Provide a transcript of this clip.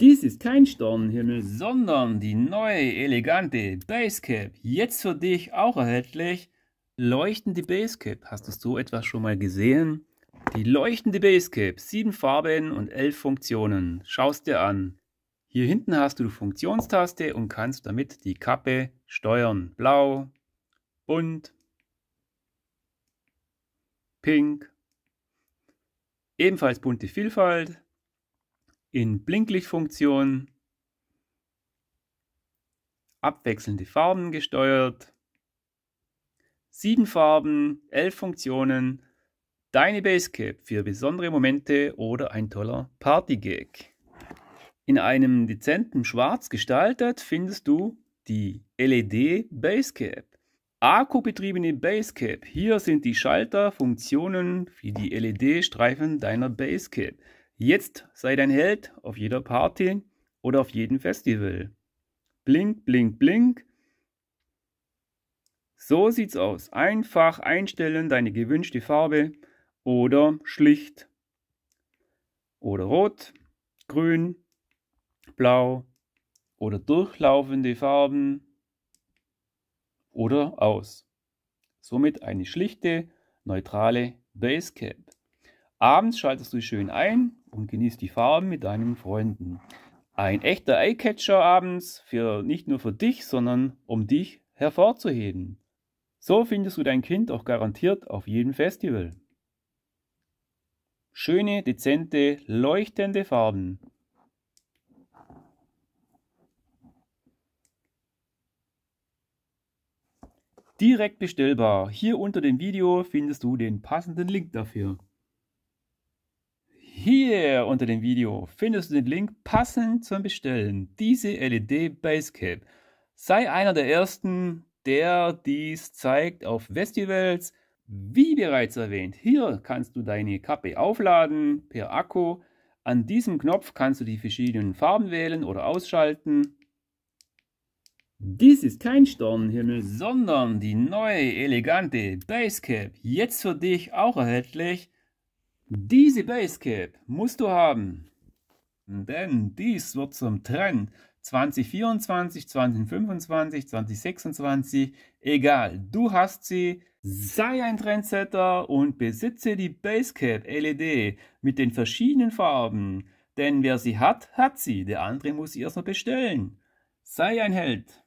Dies ist kein Sternenhimmel, sondern die neue, elegante Basecap. Jetzt für dich auch erhältlich. Leuchtende Basecap. Hast du so etwas schon mal gesehen? Die leuchtende Basecap. Sieben Farben und elf Funktionen. Schaust dir an. Hier hinten hast du die Funktionstaste und kannst damit die Kappe steuern. Blau, bunt, pink. Ebenfalls bunte Vielfalt in Blinklichtfunktion, abwechselnde Farben gesteuert, sieben Farben, elf Funktionen, deine Basecap für besondere Momente oder ein toller Partygag. In einem dezenten Schwarz gestaltet findest du die LED Basecap. Akkubetriebene Basecap. Hier sind die Schalter, Funktionen wie die LED-Streifen deiner Basecap. Jetzt sei dein Held auf jeder Party oder auf jedem Festival. Blink, blink, blink. So sieht's aus. Einfach einstellen deine gewünschte Farbe oder schlicht oder rot, grün, blau oder durchlaufende Farben oder aus. Somit eine schlichte, neutrale Basecap. Abends schaltest du schön ein und genießt die Farben mit deinen Freunden. Ein echter Eyecatcher abends, für, nicht nur für dich, sondern um dich hervorzuheben. So findest du dein Kind auch garantiert auf jedem Festival. Schöne, dezente, leuchtende Farben. Direkt bestellbar. Hier unter dem Video findest du den passenden Link dafür. Hier unter dem Video findest du den Link passend zum Bestellen. Diese LED Basecap. Sei einer der ersten, der dies zeigt auf Festivals. Wie bereits erwähnt, hier kannst du deine Kappe aufladen per Akku. An diesem Knopf kannst du die verschiedenen Farben wählen oder ausschalten. Dies ist kein Sternenhimmel, sondern die neue elegante Basecap. Jetzt für dich auch erhältlich diese Basecap musst du haben, denn dies wird zum Trend 2024, 2025, 2026, egal. Du hast sie, sei ein Trendsetter und besitze die Basecap LED mit den verschiedenen Farben, denn wer sie hat, hat sie, der andere muss sie erst noch bestellen. Sei ein Held.